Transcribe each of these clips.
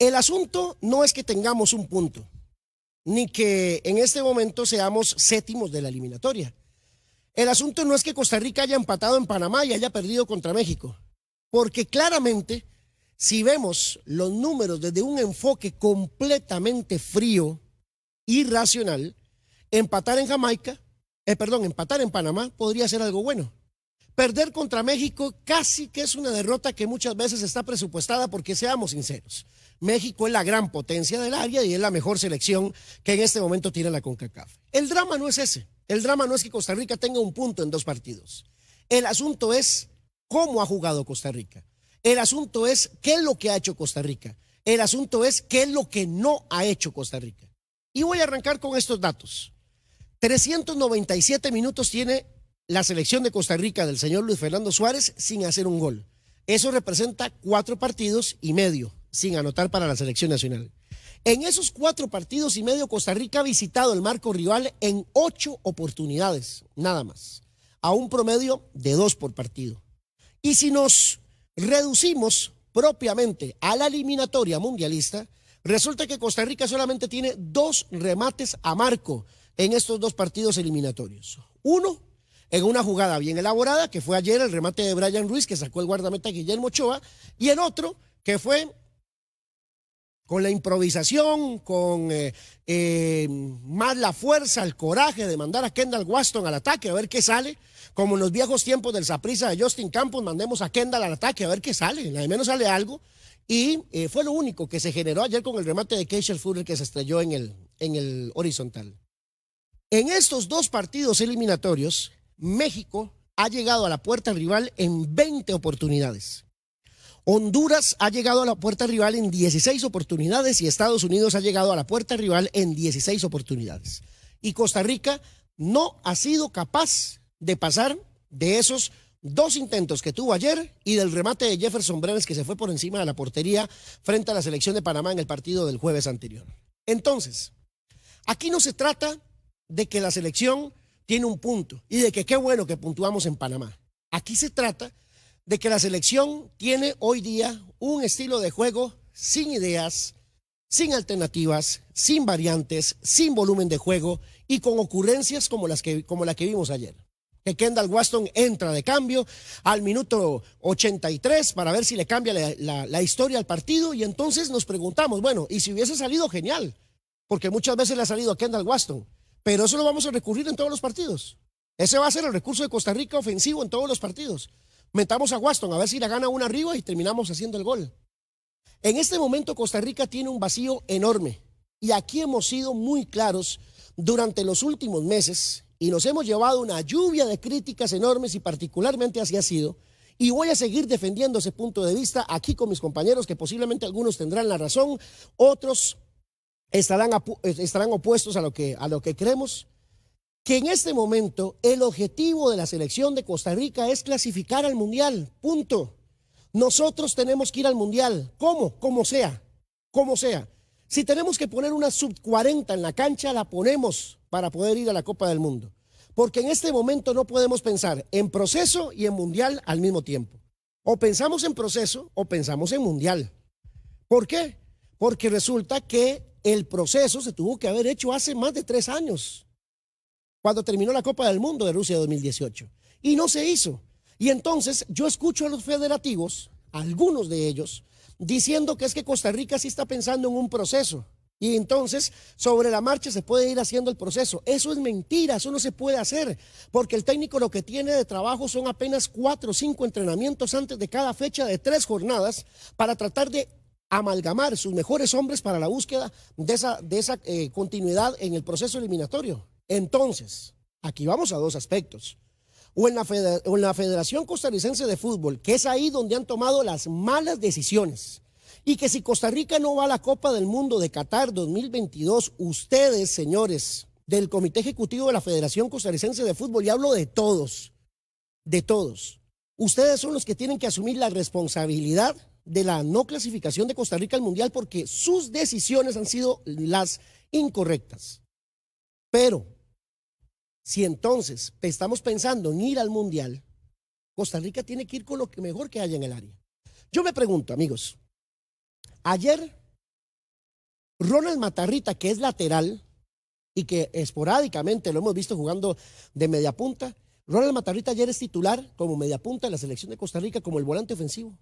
El asunto no es que tengamos un punto, ni que en este momento seamos séptimos de la eliminatoria. El asunto no es que Costa Rica haya empatado en Panamá y haya perdido contra México, porque claramente, si vemos los números desde un enfoque completamente frío, irracional, empatar en Jamaica, eh, perdón, empatar en Panamá podría ser algo bueno perder contra México casi que es una derrota que muchas veces está presupuestada porque seamos sinceros. México es la gran potencia del área y es la mejor selección que en este momento tiene la CONCACAF. El drama no es ese. El drama no es que Costa Rica tenga un punto en dos partidos. El asunto es cómo ha jugado Costa Rica. El asunto es qué es lo que ha hecho Costa Rica. El asunto es qué es lo que no ha hecho Costa Rica. Y voy a arrancar con estos datos. 397 minutos tiene la selección de Costa Rica del señor Luis Fernando Suárez sin hacer un gol. Eso representa cuatro partidos y medio sin anotar para la selección nacional. En esos cuatro partidos y medio, Costa Rica ha visitado el marco rival en ocho oportunidades, nada más, a un promedio de dos por partido. Y si nos reducimos propiamente a la eliminatoria mundialista, resulta que Costa Rica solamente tiene dos remates a marco en estos dos partidos eliminatorios. Uno en una jugada bien elaborada, que fue ayer el remate de Brian Ruiz, que sacó el guardameta Guillermo Ochoa, y en otro, que fue con la improvisación, con eh, eh, más la fuerza, el coraje de mandar a Kendall Waston al ataque, a ver qué sale. Como en los viejos tiempos del Saprisa de Justin Campos, mandemos a Kendall al ataque, a ver qué sale. al menos sale algo. Y eh, fue lo único que se generó ayer con el remate de Keisher Fuller que se estrelló en el, en el horizontal. En estos dos partidos eliminatorios, México ha llegado a la puerta rival en 20 oportunidades. Honduras ha llegado a la puerta rival en 16 oportunidades y Estados Unidos ha llegado a la puerta rival en 16 oportunidades. Y Costa Rica no ha sido capaz de pasar de esos dos intentos que tuvo ayer y del remate de Jefferson Brenes que se fue por encima de la portería frente a la selección de Panamá en el partido del jueves anterior. Entonces, aquí no se trata de que la selección tiene un punto. Y de que qué bueno que puntuamos en Panamá. Aquí se trata de que la selección tiene hoy día un estilo de juego sin ideas, sin alternativas, sin variantes, sin volumen de juego y con ocurrencias como, las que, como la que vimos ayer. Que Kendall Waston entra de cambio al minuto 83 para ver si le cambia la, la historia al partido y entonces nos preguntamos, bueno, ¿y si hubiese salido genial? Porque muchas veces le ha salido a Kendall Waston. Pero eso lo vamos a recurrir en todos los partidos. Ese va a ser el recurso de Costa Rica ofensivo en todos los partidos. Metamos a Waston a ver si la gana una arriba y terminamos haciendo el gol. En este momento Costa Rica tiene un vacío enorme. Y aquí hemos sido muy claros durante los últimos meses y nos hemos llevado una lluvia de críticas enormes y particularmente así ha sido. Y voy a seguir defendiendo ese punto de vista aquí con mis compañeros que posiblemente algunos tendrán la razón, otros estarán, estarán opuestos a lo, que, a lo que creemos, que en este momento el objetivo de la selección de Costa Rica es clasificar al Mundial, punto. Nosotros tenemos que ir al Mundial, ¿cómo? Como sea, como sea. Si tenemos que poner una sub 40 en la cancha, la ponemos para poder ir a la Copa del Mundo. Porque en este momento no podemos pensar en proceso y en mundial al mismo tiempo. O pensamos en proceso o pensamos en mundial. ¿Por qué? Porque resulta que el proceso se tuvo que haber hecho hace más de tres años, cuando terminó la Copa del Mundo de Rusia 2018. Y no se hizo. Y entonces yo escucho a los federativos, algunos de ellos, diciendo que es que Costa Rica sí está pensando en un proceso. Y entonces sobre la marcha se puede ir haciendo el proceso. Eso es mentira, eso no se puede hacer, porque el técnico lo que tiene de trabajo son apenas cuatro o cinco entrenamientos antes de cada fecha de tres jornadas para tratar de amalgamar sus mejores hombres para la búsqueda de esa, de esa eh, continuidad en el proceso eliminatorio. Entonces, aquí vamos a dos aspectos. O en, la o en la Federación Costarricense de Fútbol, que es ahí donde han tomado las malas decisiones. Y que si Costa Rica no va a la Copa del Mundo de Qatar 2022, ustedes, señores del Comité Ejecutivo de la Federación Costarricense de Fútbol, y hablo de todos, de todos, ustedes son los que tienen que asumir la responsabilidad de la no clasificación de Costa Rica al Mundial porque sus decisiones han sido las incorrectas. Pero si entonces estamos pensando en ir al Mundial, Costa Rica tiene que ir con lo que mejor que haya en el área. Yo me pregunto, amigos, ayer Ronald Matarrita, que es lateral y que esporádicamente lo hemos visto jugando de media punta, Ronald Matarrita ayer es titular como mediapunta de la selección de Costa Rica como el volante ofensivo.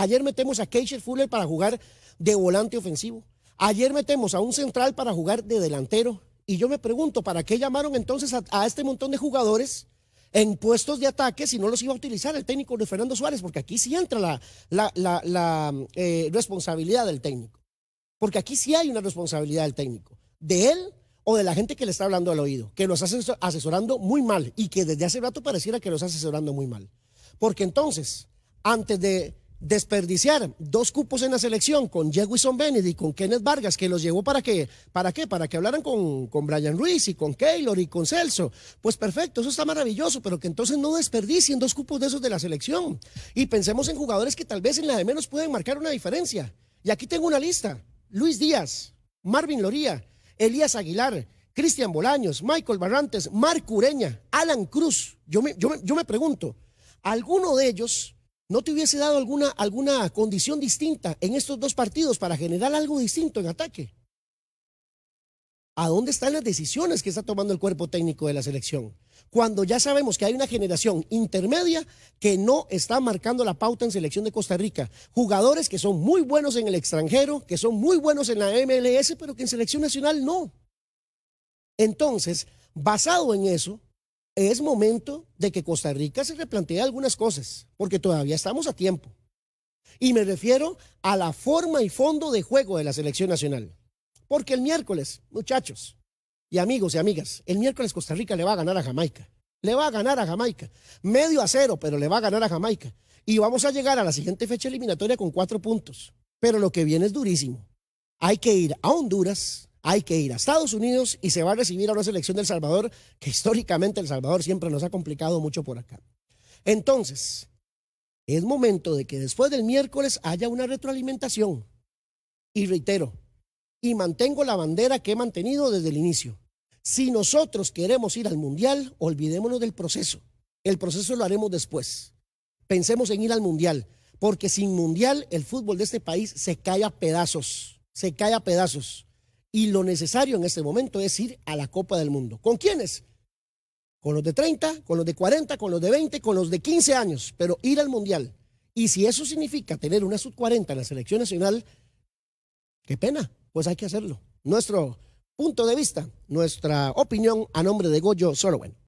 Ayer metemos a Keisha Fuller para jugar de volante ofensivo. Ayer metemos a un central para jugar de delantero. Y yo me pregunto, ¿para qué llamaron entonces a, este montón de jugadores? en puestos de ataque si no los iba a utilizar el técnico de Fernando Suárez, porque aquí sí entra la, eh, responsabilidad del técnico. Porque aquí sí hay una responsabilidad del técnico, de él o de la gente que le está hablando al oído, que los está asesorando muy mal y que desde hace rato pareciera que los está asesorando muy mal. Porque entonces, antes de desperdiciar dos cupos en la selección con Jewison y con Kenneth Vargas, que los llevó para qué, para qué, para que hablaran con, con Brian Ruiz y con Keylor y con Celso. Pues perfecto, eso está maravilloso, pero que entonces no desperdicien dos cupos de esos de la selección. Y pensemos en jugadores que tal vez en la de menos pueden marcar una diferencia. Y aquí tengo una lista. Luis Díaz, Marvin Loría, Elías Aguilar, Cristian Bolaños, Michael Barrantes, Marc Ureña, Alan Cruz. Yo yo, yo me pregunto, ¿alguno de ellos ¿No te hubiese dado alguna, alguna condición distinta en estos dos partidos para generar algo distinto en ataque? ¿A dónde están las decisiones que está tomando el cuerpo técnico de la selección? Cuando ya sabemos que hay una generación intermedia que no está marcando la pauta en selección de Costa Rica. Jugadores que son muy buenos en el extranjero, que son muy buenos en la MLS, pero que en selección nacional no. Entonces, basado en eso, es momento de que Costa Rica se replantee algunas cosas, porque todavía estamos a tiempo. Y me refiero a la forma y fondo de juego de la selección nacional. Porque el miércoles, muchachos y amigos y amigas, el miércoles Costa Rica le va a ganar a Jamaica. Le va a ganar a Jamaica. Medio a cero, pero le va a ganar a Jamaica. Y vamos a llegar a la siguiente fecha eliminatoria con cuatro puntos. Pero lo que viene es durísimo. Hay que ir a Honduras, hay que ir a Estados Unidos y se va a recibir a una selección del Salvador que históricamente El Salvador siempre nos ha complicado mucho por acá. Entonces, es momento de que después del miércoles haya una retroalimentación. Y reitero, y mantengo la bandera que he mantenido desde el inicio. Si nosotros queremos ir al Mundial, olvidémonos del proceso. El proceso lo haremos después. Pensemos en ir al Mundial, porque sin Mundial el fútbol de este país se cae a pedazos, se cae a pedazos. Y lo necesario en este momento es ir a la Copa del Mundo. ¿Con quiénes? Con los de 30, con los de 40, con los de 20, con los de 15 años, pero ir al Mundial. Y si eso significa tener una sub-40 en la selección nacional, qué pena, pues hay que hacerlo. Nuestro punto de vista, nuestra opinión a nombre de Goyo Sorowen.